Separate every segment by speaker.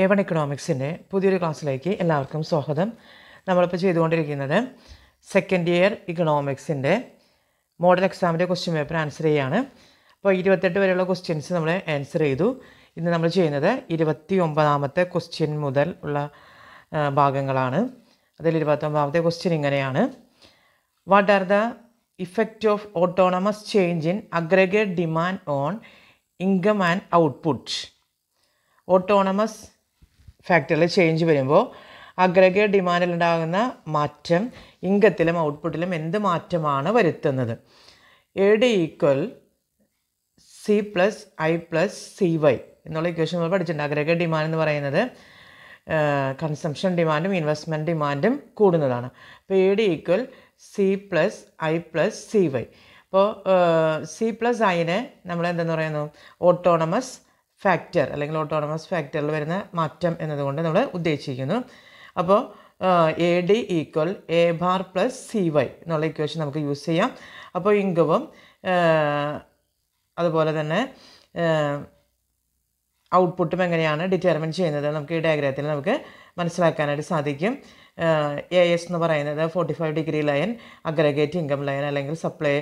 Speaker 1: A one എക്കണോമിക്സിൻ്റെ പുതിയൊരു ക്ലാസ്സിലേക്ക് എല്ലാവർക്കും സ്വാഗതം നമ്മളിപ്പോൾ ചെയ്തുകൊണ്ടിരിക്കുന്നത് സെക്കൻഡ് ഇയർ ഇക്കണോമിക്സിൻ്റെ മോഡൽ എക്സാമിൻ്റെ ക്വസ്റ്റ്യൻ പേപ്പർ ആൻസർ ചെയ്യാണ് അപ്പോൾ ഇരുപത്തെട്ട് വരെയുള്ള ക്വസ്റ്റ്യൻസ് നമ്മൾ ആൻസർ ചെയ്തു ഇന്ന് നമ്മൾ ചെയ്യുന്നത് ഇരുപത്തി ഒമ്പതാമത്തെ ക്വസ്റ്റ്യൻ മുതൽ ഉള്ള ഭാഗങ്ങളാണ് അതിൽ ഇരുപത്തൊമ്പതാമത്തെ ക്വസ്റ്റ്യൻ ഇങ്ങനെയാണ് what are the effect of autonomous change in aggregate demand on income and output autonomous ഫാക്ടറിൽ ചേഞ്ച് വരുമ്പോൾ അഗ്രഗേറ്റ് ഡിമാൻഡിലുണ്ടാകുന്ന മാറ്റം ഇംഗത്തിലും ഔട്ട്പുട്ടിലും എന്ത് മാറ്റമാണ് വരുത്തുന്നത് A D equal C plus I plus C Y എന്നുള്ള ഇക്വേഷൻ നമ്മൾ പഠിച്ചിട്ടുണ്ട് അഗ്രഗേറ്റ് ഡിമാൻഡ് എന്ന് പറയുന്നത് കൺസംഷൻ ഡിമാൻഡും ഇൻവെസ്റ്റ്മെൻറ്റ് ഡിമാൻഡും കൂടുന്നതാണ് അപ്പോൾ A D equal C plus I plus C Y അപ്പോൾ സി പ്ലസ് ഐനെ നമ്മൾ എന്തെന്ന് പറയുന്നു ഓട്ടോണമസ് ഫാക്ടർ അല്ലെങ്കിൽ ഓട്ടോണമസ് ഫാക്ടറിൽ വരുന്ന മാറ്റം എന്നതുകൊണ്ട് നമ്മൾ ഉദ്ദേശിക്കുന്നു അപ്പോൾ A D equal A bar plus C Y എന്നുള്ള ഇക്വേഷൻ നമുക്ക് യൂസ് ചെയ്യാം അപ്പോൾ ഇൻകവും അതുപോലെ തന്നെ ഔട്ട്പുട്ടും എങ്ങനെയാണ് ഡിറ്റർമിൻ ചെയ്യുന്നത് നമുക്ക് ഈ ഡയഗ്രാത്തിൽ നമുക്ക് മനസ്സിലാക്കാനായിട്ട് സാധിക്കും എ എസ് എന്ന് പറയുന്നത് forty five degree line aggregate income line അല്ലെങ്കിൽ സപ്ലൈ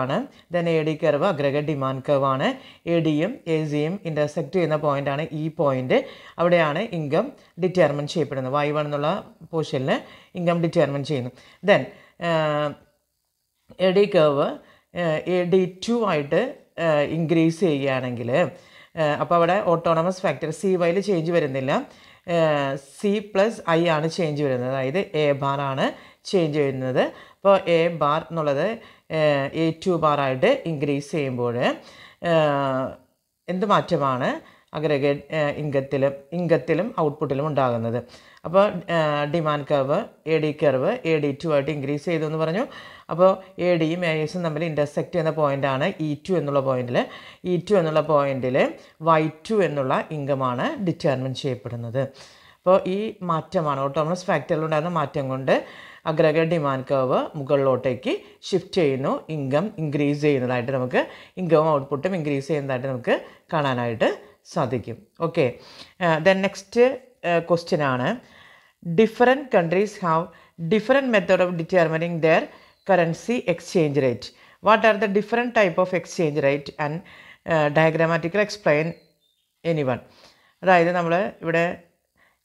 Speaker 1: ആണ് then A D curve aggregate demand ആണ് എ ഡിയും എ സിയും ഇൻ്റർസെക്റ്റ് ചെയ്യുന്ന ആണ് ഈ പോയിൻ്റ് അവിടെയാണ് ഇൻകം ഡിറ്റർമിൻ ചെയ്യപ്പെടുന്നത് വൈ വൺ എന്നുള്ള പോർഷനിൽ ഇൻകം ഡിറ്റർമിൻ ചെയ്യുന്നു then A D curve A D two ആയിട്ട് ഇൻക്രീസ് ചെയ്യുകയാണെങ്കിൽ അപ്പോൾ അവിടെ ഓട്ടോണമസ് ഫാക്ടർ സി വൈയിൽ ചേഞ്ച് വരുന്നില്ല സി പ്ലസ് ഐ ആണ് ചേഞ്ച് വരുന്നത് അതായത് എ ബാർ ആണ് ചേഞ്ച് വരുന്നത് അപ്പോൾ എ ബാർ എന്നുള്ളത് എ ടു ആയിട്ട് ഇൻക്രീസ് ചെയ്യുമ്പോൾ എന്ത് മാറ്റമാണ് അഗ്രഗേറ്റ് ഇംഗത്തിലും ഇംഗത്തിലും ഔട്ട്പുട്ടിലും ഉണ്ടാകുന്നത് അപ്പോൾ demand curve A D curve A D two ആയിട്ട് ഇൻക്രീസ് ചെയ്തു എന്ന് പറഞ്ഞു അപ്പോൾ എ ഡിയും എ എസും തമ്മിൽ ഇൻ്റർസെക്റ്റ് ചെയ്യുന്ന പോയിൻ്റാണ് ഇ ടു എന്നുള്ള പോയിന്റിൽ ഇ ടു എന്നുള്ള പോയിന്റിൽ വൈ ടു എന്നുള്ള ഇൻകമാണ് ഡിറ്റർമിൻ ചെയ്യപ്പെടുന്നത് അപ്പോൾ ഈ മാറ്റമാണ് ഓട്ടോണമസ് ഫാക്ടറിലുണ്ടായിരുന്ന മാറ്റം കൊണ്ട് അഗ്രഗേറ്റ് ഡിമാൻഡ് കർവ് മുകളിലോട്ടേക്ക് ഷിഫ്റ്റ് ചെയ്യുന്നു ഇൻകം ഇൻക്രീസ് ചെയ്യുന്നതായിട്ട് നമുക്ക് ഇൻകവും ഔട്ട്പുട്ടും ഇൻക്രീസ് ചെയ്യുന്നതായിട്ട് നമുക്ക് കാണാനായിട്ട് സാധിക്കും ഓക്കെ ദെൻ നെക്സ്റ്റ് ക്വസ്റ്റ്യൻ ആണ് different countries have different method of determining their currency exchange rate. What are the different type of exchange rate and uh, diagrammatical explain anyone. അതായത് നമ്മൾ ഇവിടെ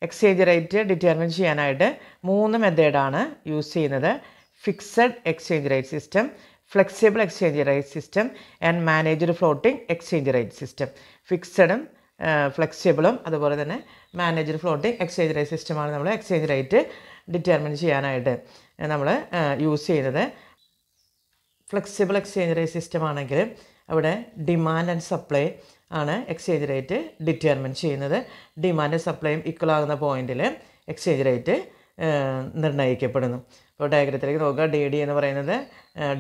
Speaker 1: എക്സ്ചേഞ്ച് റേറ്റ് ഡിറ്റർമിൻ ചെയ്യാനായിട്ട് മൂന്ന് മെത്തേഡാണ് use ചെയ്യുന്നത് fixed exchange rate system flexible exchange rate system and managed floating exchange rate system ഫിക്സഡും ഫ്ലെക്സിബിളും അതുപോലെ തന്നെ മാനേജർ ഫ്ലോട്ടിംഗ് എക്സ്ചേഞ്ച് റേറ്റ് സിസ്റ്റമാണ് നമ്മൾ എക്സ്ചേഞ്ച് റേറ്റ് ഡിറ്റർമിൻ ചെയ്യാനായിട്ട് നമ്മൾ യൂസ് ചെയ്യുന്നത് ഫ്ലെക്സിബിൾ എക്സ്ചേഞ്ച് റേറ്റ് സിസ്റ്റം ആണെങ്കിൽ അവിടെ ഡിമാൻഡ് ആൻഡ് സപ്ലൈ ആണ് എക്സ്ചേഞ്ച് റേറ്റ് ഡിറ്റർമിൻ ചെയ്യുന്നത് ഡിമാൻഡ് സപ്ലൈയും ഇക്വൽ ആകുന്ന പോയിന്റിൽ എക്സ്ചേഞ്ച് റേറ്റ് നിർണ്ണയിക്കപ്പെടുന്നു അപ്പോൾ ഡയഗ്രത്തിലേക്ക് നോക്കുക ഡി ഡി എന്ന് പറയുന്നത്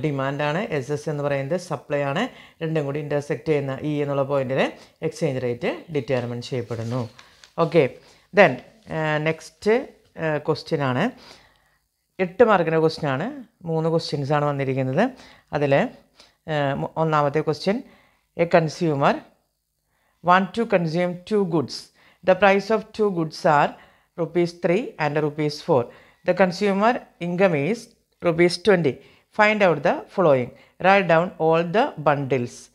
Speaker 1: ഡിമാൻഡാണ് എസ് എസ് എന്ന് പറയുന്നത് സപ്ലൈ ആണ് രണ്ടും കൂടി ഇൻ്റർസെക്റ്റ് ചെയ്യുന്ന ഇ e എന്നുള്ള പോയിന്റിൽ എക്സ്ചേഞ്ച് റേറ്റ് ഡിറ്റർമിൻ ചെയ്യപ്പെടുന്നു ഓക്കെ ദെൻ നെക്സ്റ്റ് ക്വസ്റ്റ്യനാണ് ആണ് എട്ട് മാർക്കിൻ്റെ ക്വസ്റ്റ്യൻ ആണ് മൂന്ന് ക്വസ്റ്റ്യൻസ് ആണ് വന്നിരിക്കുന്നത് അതിൽ ഒന്നാമത്തെ question a consumer want to consume two goods the price of two goods are rupees 3 and rupees 4. The consumer income is rupees 20. Find out the following. Write down all the bundles.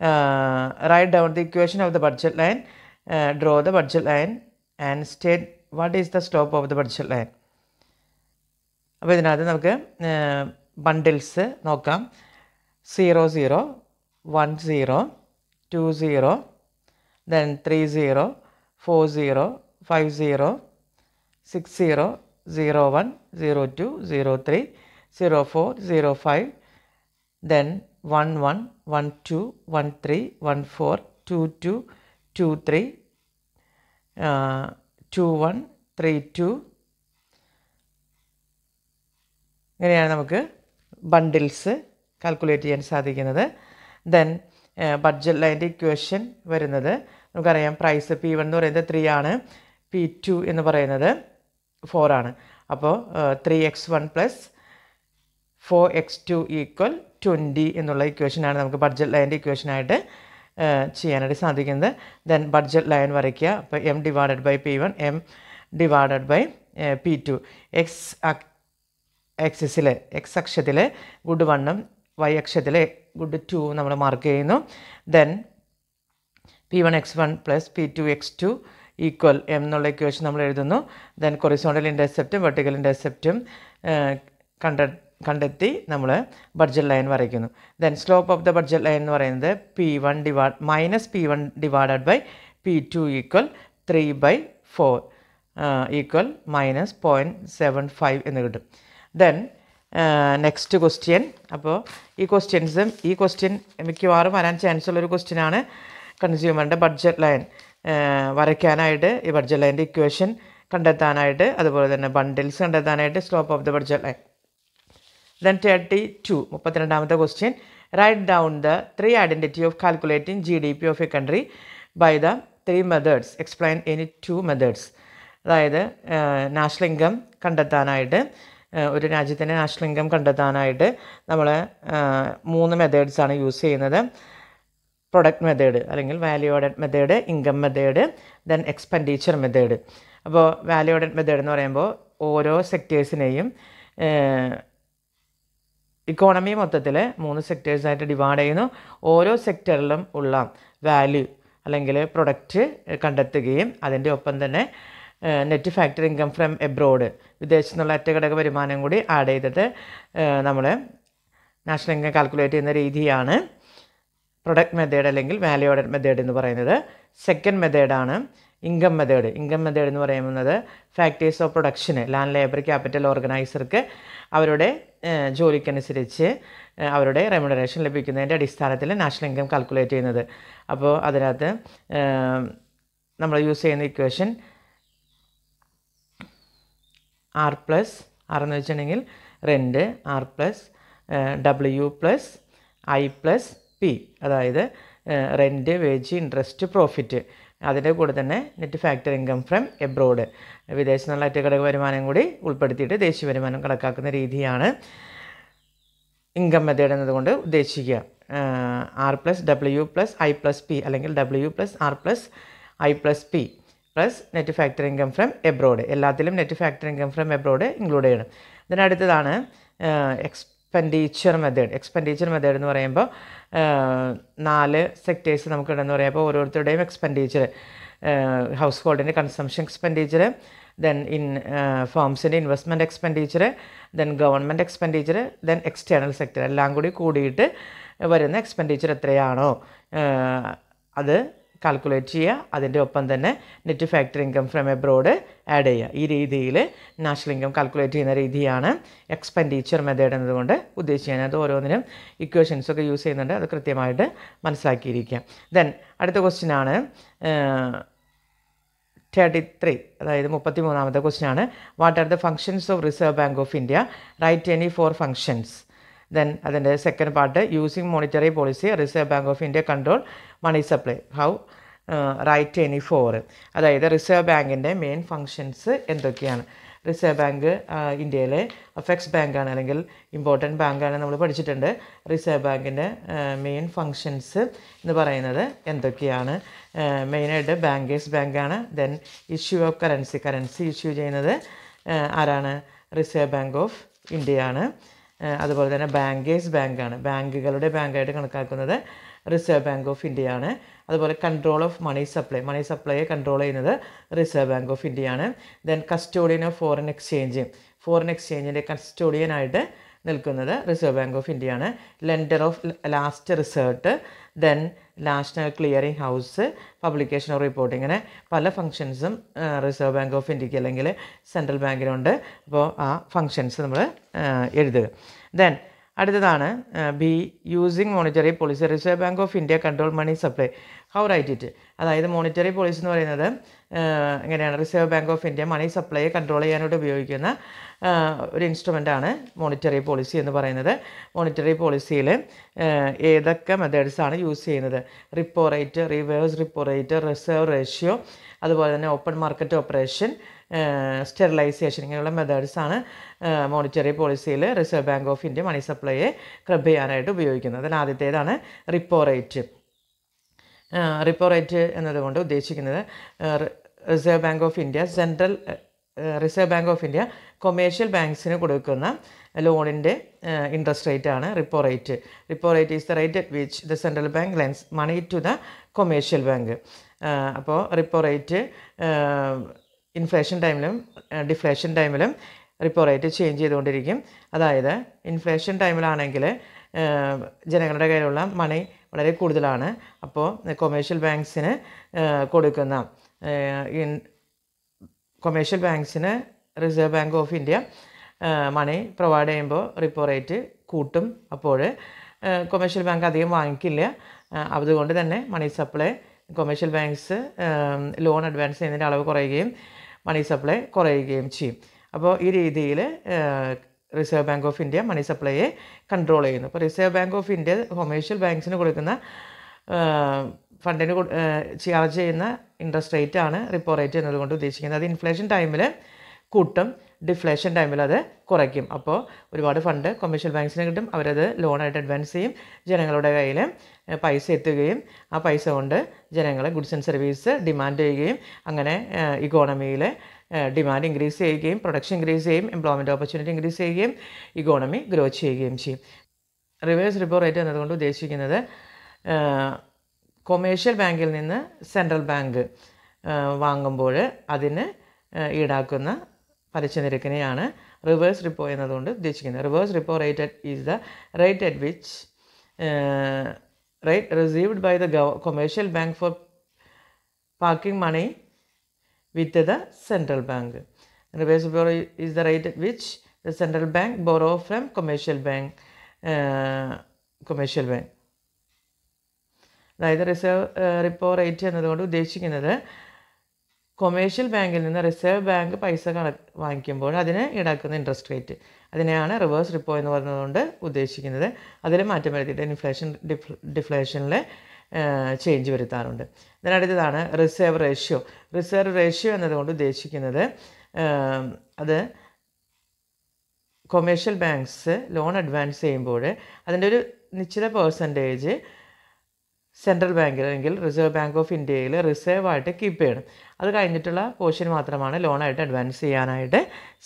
Speaker 1: Uh, write down the equation of the budget line, uh, draw the budget line and state what is the slope of the budget line. അപ്പോൾ ഇതിനകത്ത് നമുക്ക് bundles നോക്കാം zero 0 then zero two zero then three 0 six zero zero one zero two zero three zero four zero five then one one one two one three one four two two two three two one three two ഇങ്ങനെയാണ് നമുക്ക് bundles calculate ചെയ്യാൻ സാധിക്കുന്നത് then budget ലൈൻ്റെ equation വരുന്നത് നമുക്കറിയാം price P one എന്ന് പറയുന്നത് three ആണ് P two എന്ന് പറയുന്നത് ഫോർ ആണ് അപ്പോൾ three X one plus four X two equal twenty എന്നുള്ള ഇക്വേഷനാണ് നമുക്ക് ബഡ്ജറ്റ് ലൈൻ്റെ ഇക്വേഷനായിട്ട് ചെയ്യാനായിട്ട് സാധിക്കുന്നത് ദെൻ ബഡ്ജറ്റ് ലൈൻ വരയ്ക്കുക അപ്പോൾ M divided by P one M divided by P two X എക്സിസിലെ എക്സ് അക്ഷത്തിൽ ഗുഡ് വണ്ണും വൈ അക്ഷത്തിൽ ഗുഡ് ടു നമ്മൾ മാർക്ക് ചെയ്യുന്നു then P one X one plus P two X two equal M എന്നുള്ള equation നമ്മൾ എഴുതുന്നു ദെൻ കൊറിസോണ്ടൽ ഇൻ്റർസെപ്റ്റും വെർട്ടിക്കൽ ഇൻ്റർസെപ്റ്റും കണ്ട കണ്ടെത്തി നമ്മൾ ബഡ്ജറ്റ് ലൈൻ വരയ്ക്കുന്നു then slope of the budget line എന്ന് പറയുന്നത് P one divide minus P one divided by P two equal three by four equal minus point seven five എന്ന് കിട്ടും ദെൻ നെക്സ്റ്റ് ക്വസ്റ്റ്യൻ അപ്പോൾ ഈ ക്വസ്റ്റ്യൻസും ഈ ക്വസ്റ്റ്യൻ മിക്കവാറും വരാൻ ചാൻസ് ഉള്ളൊരു ക്വസ്റ്റ്യനാണ് കൺസ്യൂമറിൻ്റെ ബഡ്ജറ്റ് ലൈൻ വരയ്ക്കാനായിട്ട് ഈ ബഡ്ജറ്റ് ലൈൻ്റെ ഇക്വേഷൻ കണ്ടെത്താനായിട്ട് അതുപോലെ തന്നെ ബണ്ടിൽസ് കണ്ടെത്താനായിട്ട് slope of the budget line then thirty two മുപ്പത്തിരണ്ടാമത്തെ question write down the three identity of calculating G D P of a country by the three methods explain any two methods അതായത് national income കണ്ടെത്താനായിട്ട് ഒരു രാജ്യത്തിൻ്റെ national income കണ്ടെത്താനായിട്ട് നമ്മൾ മൂന്ന് മെത്തേഡ്സാണ് use ചെയ്യുന്നത് പ്രൊഡക്റ്റ് മെത്തേഡ് അല്ലെങ്കിൽ value added method income method then expenditure method അപ്പോൾ വാല്യൂ ഓഡഡ് മെത്തേഡ് എന്ന് പറയുമ്പോൾ ഓരോ സെക്ടേഴ്സിനെയും ഇക്കോണമി മൊത്തത്തിൽ മൂന്ന് സെക്ടേഴ്സായിട്ട് ഡിവൈഡ് ചെയ്യുന്നു ഓരോ സെക്ടറിലും ഉള്ള വാല്യൂ അല്ലെങ്കിൽ പ്രൊഡക്റ്റ് കണ്ടെത്തുകയും അതിൻ്റെ ഒപ്പം തന്നെ net factory income from abroad വിദേശത്തു നിന്നുള്ള ഒറ്റഘടക വരുമാനം കൂടി ആഡ് ചെയ്തിട്ട് നമ്മൾ നാഷണൽ ഇൻകം കാൽക്കുലേറ്റ് ചെയ്യുന്ന രീതിയാണ് പ്രൊഡക്റ്റ് മെത്തേഡ് അല്ലെങ്കിൽ വാല്യൂ ഓർഡർ മെത്തേഡ് എന്ന് പറയുന്നത് സെക്കൻഡ് മെത്തേഡാണ് ഇൻകം മെത്തേഡ് ഇൻകം മെത്തേഡ് എന്ന് പറയുന്നത് ഫാക്ടറീസ് ഓഫ് പ്രൊഡക്ഷന് ലാൻഡ് ലേബർ ക്യാപിറ്റൽ ഓർഗനൈസർക്ക് അവരുടെ ജോലിക്കനുസരിച്ച് അവരുടെ റെമ്യൂണറേഷൻ ലഭിക്കുന്നതിൻ്റെ അടിസ്ഥാനത്തിൽ നാഷണൽ ഇൻകം കാൽക്കുലേറ്റ് ചെയ്യുന്നത് അപ്പോൾ അതിനകത്ത് നമ്മൾ യൂസ് ചെയ്യുന്ന ഇക്വേഷൻ ആർ പ്ലസ് ആർ എന്ന് വെച്ചിട്ടുണ്ടെങ്കിൽ rent R plus W plus I plus P അതായത് റെൻറ്റ് വേജ് ഇൻട്രസ്റ്റ് പ്രോഫിറ്റ് അതിൻ്റെ കൂടെ തന്നെ net factor income from abroad വിദേശ നല്ല അറ്റഘടക വരുമാനം കൂടി ഉൾപ്പെടുത്തിയിട്ട് ദേശീയ വരുമാനം കണക്കാക്കുന്ന രീതിയാണ് ഇൻകം മെത്തേഡ് എന്നതുകൊണ്ട് ഉദ്ദേശിക്കുക R plus W plus I plus P അല്ലെങ്കിൽ W plus R plus I plus P plus net factor income from abroad എല്ലാത്തിലും net factor income from abroad include ചെയ്യണം അതിനടുത്തതാണ് എക്സ്പെൻഡിച്ചർ മെത്തേഡ് എക്സ്പെൻഡിച്ചർ മെത്തേഡ് എന്ന് പറയുമ്പോൾ നാല് sectors നമുക്കുണ്ടെന്ന് പറയാം അപ്പോൾ ഓരോരുത്തരുടെയും എക്സ്പെൻഡിച്ചർ ഹൗസ് ഹോൾഡിൻ്റെ കൺസംഷൻ എക്സ്പെൻഡിച്ചർ ദെൻ ഇൻ ഫേംസിൻ്റെ investment expenditure then government expenditure then external sector എല്ലാം കൂടി കൂടിയിട്ട് വരുന്ന എക്സ്പെൻഡിച്ചർ എത്രയാണോ അത് കാൽക്കുലേറ്റ് ചെയ്യുക അതിൻ്റെ ഒപ്പം തന്നെ net factory income from abroad add ചെയ്യുക ഈ രീതിയിൽ നാഷണൽ ഇൻകം കാൽക്കുലേറ്റ് ചെയ്യുന്ന രീതിയാണ് എക്സ്പെൻഡിച്ചർ മെത്തേഡ് എന്നതുകൊണ്ട് ഉദ്ദേശിക്കുന്നത് അത് ഓരോന്നിനും ഇക്വേഷൻസൊക്കെ യൂസ് ചെയ്യുന്നുണ്ട് അത് കൃത്യമായിട്ട് മനസ്സിലാക്കിയിരിക്കുക ദെൻ അടുത്ത ക്വസ്റ്റ്യനാണ് തേർട്ടി ത്രീ അതായത് മുപ്പത്തി മൂന്നാമത്തെ ക്വസ്റ്റ്യനാണ് what are the functions of Reserve Bank of India right any four functions then അതിൻ്റെ second part using monetary policy Reserve Bank of India control money supply how right any four അതായത് Reserve ബാങ്കിൻ്റെ main functions എന്തൊക്കെയാണ് Reserve Bank uh, ഇന്ത്യയിലെ അഫെക്സ് ബാങ്കാണ് അല്ലെങ്കിൽ important ബാങ്കാണ് നമ്മൾ പഠിച്ചിട്ടുണ്ട് റിസർവ് ബാങ്കിൻ്റെ മെയിൻ ഫങ്ഷൻസ് എന്ന് പറയുന്നത് എന്തൊക്കെയാണ് മെയിനായിട്ട് ബാങ്കേഴ്സ് ബാങ്കാണ് then issue of currency currency issue ചെയ്യുന്നത് uh, ആരാണ് റിസർവ് ബാങ്ക് ഓഫ് ഇന്ത്യയാണ് അതുപോലെ തന്നെ ബാങ്കേഴ്സ് ബാങ്കാണ് ബാങ്കുകളുടെ ബാങ്കായിട്ട് കണക്കാക്കുന്നത് റിസർവ് ബാങ്ക് ഓഫ് ഇന്ത്യയാണ് അതുപോലെ control of money supply money സപ്ലൈയെ കൺട്രോൾ ചെയ്യുന്നത് റിസർവ് ബാങ്ക് ഓഫ് ഇന്ത്യയാണ് then custodian of foreign exchange foreign എക്സ്ചേഞ്ചിൻ്റെ കസ്റ്റോഡിയനായിട്ട് നിൽക്കുന്നത് റിസർവ് ബാങ്ക് ഓഫ് ഇന്ത്യയാണ് lender of last resort then national clearing house publication of report ഇങ്ങനെ പല ഫങ്ഷൻസും റിസർവ് ബാങ്ക് ഓഫ് ഇന്ത്യക്ക് അല്ലെങ്കിൽ സെൻട്രൽ ബാങ്കിനുണ്ട് അപ്പോൾ ആ ഫങ്ഷൻസ് നമ്മൾ എഴുതുക ദെൻ അടുത്തതാണ് B using monetary policy Reserve Bank of India control money supply how right it അതായത് മോണിറ്ററി പോളിസി എന്ന് പറയുന്നത് എങ്ങനെയാണ് Reserve Bank of India money സപ്ലൈയെ കൺട്രോൾ ചെയ്യാനായിട്ട് ഉപയോഗിക്കുന്ന ഒരു ഇൻസ്ട്രുമെൻ്റാണ് മോണിറ്ററി പോളിസി എന്ന് പറയുന്നത് മോണിറ്ററി പോളിസിയിൽ ഏതൊക്കെ മെത്തേഡ്സാണ് യൂസ് ചെയ്യുന്നത് repo rate reverse repo rate reserve ratio അതുപോലെ തന്നെ ഓപ്പൺ മാർക്കറ്റ് ഓപ്പറേഷൻ സ്റ്റെറിലൈസേഷൻ ഇങ്ങനെയുള്ള മെത്തേഡ്സാണ് മോണിറ്ററി പോളിസിയിൽ Reserve Bank of India money സപ്ലൈയെ ക്ലബ് ചെയ്യാനായിട്ട് ഉപയോഗിക്കുന്നത് അതിൽ ആദ്യത്തേതാണ് റിപ്പോ റേറ്റ് റിപ്പോ റേറ്റ് എന്നതുകൊണ്ട് ഉദ്ദേശിക്കുന്നത് Reserve Bank of India central Reserve Bank of India commercial ബാങ്ക്സിന് കൊടുക്കുന്ന ലോണിൻ്റെ ഇൻട്രസ്റ്റ് റേറ്റ് ആണ് repo rate repo rate is the rate at which the central bank lends money to the commercial bank അപ്പോൾ repo rate inflation ടൈമിലും deflation ടൈമിലും repo rate change ചെയ്തുകൊണ്ടിരിക്കും അതായത് inflation ടൈമിലാണെങ്കിൽ ജനങ്ങളുടെ കയ്യിലുള്ള മണി വളരെ കൂടുതലാണ് അപ്പോൾ കൊമേഴ്ഷ്യൽ ബാങ്ക്സിന് കൊടുക്കുന്ന ഇൻ കൊമേഴ്ഷ്യൽ ബാങ്ക്സിന് Reserve Bank of India money provide ചെയ്യുമ്പോൾ റിപ്പോ റേറ്റ് കൂട്ടും അപ്പോൾ കൊമേഴ്ഷ്യൽ ബാങ്ക് അധികം വാങ്ങിക്കില്ല അതുകൊണ്ട് തന്നെ money supply commercial banks loan advance ചെയ്യുന്നതിൻ്റെ അളവ് കുറയുകയും മണി സപ്ലൈ കുറയുകയും ചെയ്യും അപ്പോൾ ഈ രീതിയിൽ Reserve Bank of India money സപ്ലൈയെ കൺട്രോൾ ചെയ്യുന്നു അപ്പോൾ Reserve Bank of India commercial ബാങ്ക്സിന് കൊടുക്കുന്ന ഫണ്ടിന് ചാർജ് ചെയ്യുന്ന ഇൻട്രസ്റ്റ് റേറ്റ് ആണ് റിപ്പോ റേറ്റ് എന്നതുകൊണ്ട് ഉദ്ദേശിക്കുന്നത് അത് ഇൻഫ്ലേഷൻ ടൈമിൽ കൂട്ടും ഡിഫ്ലേഷൻ ടൈമിൽ അത് കുറയ്ക്കും അപ്പോൾ ഒരുപാട് ഫണ്ട് കൊമേഴ്ഷ്യൽ ബാങ്ക്സിന് കിട്ടും അവരത് ലോണായിട്ട് അഡ്വാൻസ് ചെയ്യും ജനങ്ങളുടെ കയ്യിൽ പൈസ എത്തുകയും ആ പൈസ കൊണ്ട് ജനങ്ങളെ ഗുഡ്സ് ആൻഡ് സർവീസ് ഡിമാൻഡ് ചെയ്യുകയും അങ്ങനെ ഇക്കോണമിയിൽ ഡിമാൻഡ് ഇൻക്രീസ് ചെയ്യുകയും പ്രൊഡക്ഷൻ ഇൻക്രീസ് ചെയ്യും എംപ്ലോയ്മെൻറ്റ് ഓപ്പർച്യൂണിറ്റി ഇൻക്രീസ് ചെയ്യുകയും ഇക്കോണമി ഗ്രോ ചെയ്യുകയും ചെയ്യും റിവേഴ്സ് റിപ്പോ റേറ്റ് എന്നതുകൊണ്ട് ഉദ്ദേശിക്കുന്നത് കൊമേഴ്ഷ്യൽ ബാങ്കിൽ നിന്ന് സെൻട്രൽ ബാങ്ക് വാങ്ങുമ്പോൾ അതിന് ഈടാക്കുന്ന പലിശ നിരക്കിനെയാണ് റിവേഴ്സ് റിപ്പോ എന്നതുകൊണ്ട് ഉദ്ദേശിക്കുന്നത് reverse repo rate at is the rate at which rate received by the gov commercial bank for parking money with the central bank reverse repo is the rate at which the central bank borrow from commercial bank commercial bank അതായത് reserve repo rate എന്നതുകൊണ്ട് ഉദ്ദേശിക്കുന്നത് commercial ബാങ്കിൽ നിന്ന് reserve bank പൈസ വാങ്ങിക്കുമ്പോൾ അതിന് ഈടാക്കുന്ന interest rate അതിനെയാണ് റിവേഴ്സ് റിപ്പോ എന്ന് പറഞ്ഞതുകൊണ്ട് ഉദ്ദേശിക്കുന്നത് അതിൽ മാറ്റം വരുത്തിയിട്ട് ഇൻഫ്ലേഷൻ ഡിഫ്ലേഷനിൽ ചേഞ്ച് വരുത്താറുണ്ട് അതിനടുത്തതാണ് റിസർവ് റേഷ്യോ റിസർവ് റേഷ്യോ എന്നതുകൊണ്ട് ഉദ്ദേശിക്കുന്നത് അത് കൊമേഴ്ഷ്യൽ ബാങ്ക്സ് ലോൺ അഡ്വാൻസ് ചെയ്യുമ്പോൾ അതിൻ്റെ ഒരു നിശ്ചിത പേഴ്സൻറ്റേജ് സെൻട്രൽ ബാങ്കിൽ അല്ലെങ്കിൽ റിസർവ് ബാങ്ക് ഓഫ് ഇന്ത്യയിൽ ആയിട്ട് കീപ്പ് ചെയ്യണം അത് കഴിഞ്ഞിട്ടുള്ള പോർഷൻ മാത്രമാണ് ലോണായിട്ട് അഡ്വാൻസ് ചെയ്യാനായിട്ട്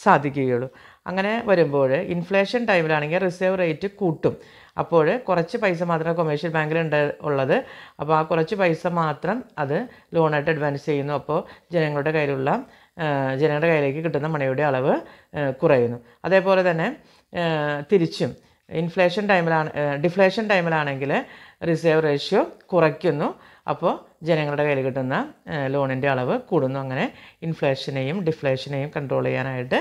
Speaker 1: സാധിക്കുകയുള്ളൂ അങ്ങനെ വരുമ്പോൾ ഇൻഫ്ലേഷൻ ടൈമിലാണെങ്കിൽ റിസർവ് റേറ്റ് കൂട്ടും അപ്പോൾ കുറച്ച് പൈസ മാത്രം കൊമേഴ്ഷ്യൽ ഉണ്ട് ഉള്ളത് അപ്പോൾ ആ കുറച്ച് പൈസ മാത്രം അത് ലോണായിട്ട് അഡ്വാൻസ് ചെയ്യുന്നു അപ്പോൾ ജനങ്ങളുടെ കയ്യിലുള്ള ജനങ്ങളുടെ കയ്യിലേക്ക് കിട്ടുന്ന മണിയുടെ അളവ് കുറയുന്നു അതേപോലെ തന്നെ തിരിച്ചും ഇൻഫ്ലേഷൻ ടൈമിലാണ് ഡിഫ്ലേഷൻ ടൈമിലാണെങ്കിൽ റിസർവ് റേഷ്യോ കുറയ്ക്കുന്നു അപ്പോൾ ജനങ്ങളുടെ കയ്യിൽ കിട്ടുന്ന ലോണിൻ്റെ അളവ് കൂടുന്നു അങ്ങനെ ഇൻഫ്ലേഷനെയും ഡിഫ്ലേഷനെയും കൺട്രോൾ ചെയ്യാനായിട്ട്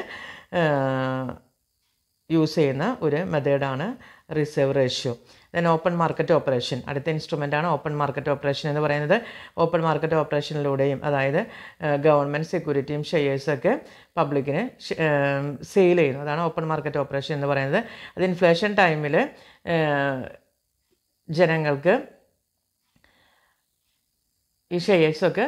Speaker 1: യൂസ് ചെയ്യുന്ന ഒരു മെത്തേഡാണ് reserve ratio then open market operation അടുത്ത ഇൻസ്ട്രുമെൻ്റ് ആണ് ഓപ്പൺ മാർക്കറ്റ് ഓപ്പറേഷൻ എന്ന് പറയുന്നത് ഓപ്പൺ മാർക്കറ്റ് ഓപ്പറേഷനിലൂടെയും അതായത് ഗവൺമെൻറ് സെക്യൂരിറ്റിയും ഷെയേഴ്സൊക്കെ പബ്ലിക്കിന് സെയിൽ ചെയ്യുന്നു അതാണ് ഓപ്പൺ മാർക്കറ്റ് ഓപ്പറേഷൻ എന്ന് പറയുന്നത് അത് ഇൻഫ്ലേഷൻ ടൈമിൽ ജനങ്ങൾക്ക് ഈ ഷെയേഴ്സൊക്കെ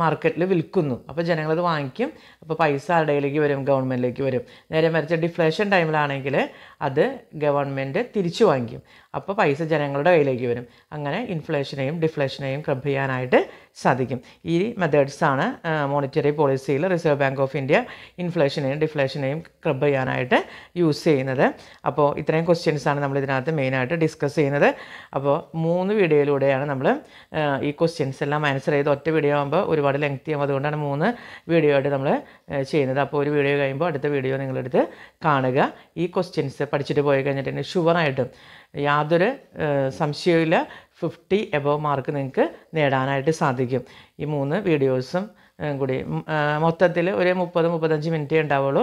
Speaker 1: മാർക്കറ്റിൽ വിൽക്കുന്നു അപ്പോൾ ജനങ്ങളത് വാങ്ങിക്കും അപ്പോൾ പൈസ ആരുടെയിലേക്ക് വരും ഗവൺമെൻറ്റിലേക്ക് വരും നേരെ മറിച്ച് ഡിഫ്ലേഷൻ ടൈമിലാണെങ്കിൽ അത് ഗവൺമെൻറ് തിരിച്ചു വാങ്ങിക്കും അപ്പോൾ പൈസ ജനങ്ങളുടെ കയ്യിലേക്ക് വരും അങ്ങനെ ഇൻഫ്ലേഷനെയും ഡിഫ്ലേഷനെയും ക്രബ് ചെയ്യാനായിട്ട് സാധിക്കും ഈ മെത്തേഡ്സാണ് മോണിറ്ററി പോളിസിയിൽ റിസർവ് ബാങ്ക് ഓഫ് ഇന്ത്യ ഇൻഫ്ലേഷനെയും ഡിഫ്ലേഷനെയും ക്രബ് ചെയ്യാനായിട്ട് യൂസ് ചെയ്യുന്നത് അപ്പോൾ ഇത്രയും ക്വസ്റ്റ്യൻസാണ് നമ്മൾ ഇതിനകത്ത് മെയിനായിട്ട് ഡിസ്കസ് ചെയ്യുന്നത് അപ്പോൾ മൂന്ന് വീഡിയോയിലൂടെയാണ് നമ്മൾ ഈ ക്വസ്റ്റ്യൻസ് എല്ലാം ആൻസർ ചെയ്ത് ഒറ്റ വീഡിയോ ആകുമ്പോൾ ഒരുപാട് ലെങ്തി ആകും അതുകൊണ്ടാണ് മൂന്ന് വീഡിയോ ആയിട്ട് നമ്മൾ ചെയ്യുന്നത് അപ്പോൾ ഒരു വീഡിയോ കഴിയുമ്പോൾ അടുത്ത വീഡിയോ നിങ്ങളെടുത്ത് കാണുക ഈ ക്വസ്റ്റ്യൻസ് പഠിച്ചിട്ട് പോയി കഴിഞ്ഞിട്ടുണ്ടെങ്കിൽ ഷുവറായിട്ടും യാതൊരു സംശയവുമില്ല ഫിഫ്റ്റി എബവ് മാർക്ക് നിങ്ങൾക്ക് നേടാനായിട്ട് സാധിക്കും ഈ മൂന്ന് വീഡിയോസും കൂടി മൊത്തത്തിൽ ഒരു മുപ്പത് മുപ്പത്തഞ്ച് മിനിറ്റേ ഉണ്ടാവുള്ളൂ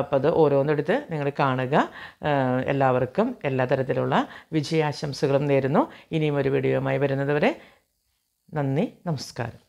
Speaker 1: അപ്പോൾ അത് ഓരോന്നെടുത്ത് നിങ്ങൾ കാണുക എല്ലാവർക്കും എല്ലാ തരത്തിലുള്ള വിജയാശംസകളും നേരുന്നു ഇനിയും ഒരു വീഡിയോയുമായി വരുന്നതുവരെ നന്ദി നമസ്കാരം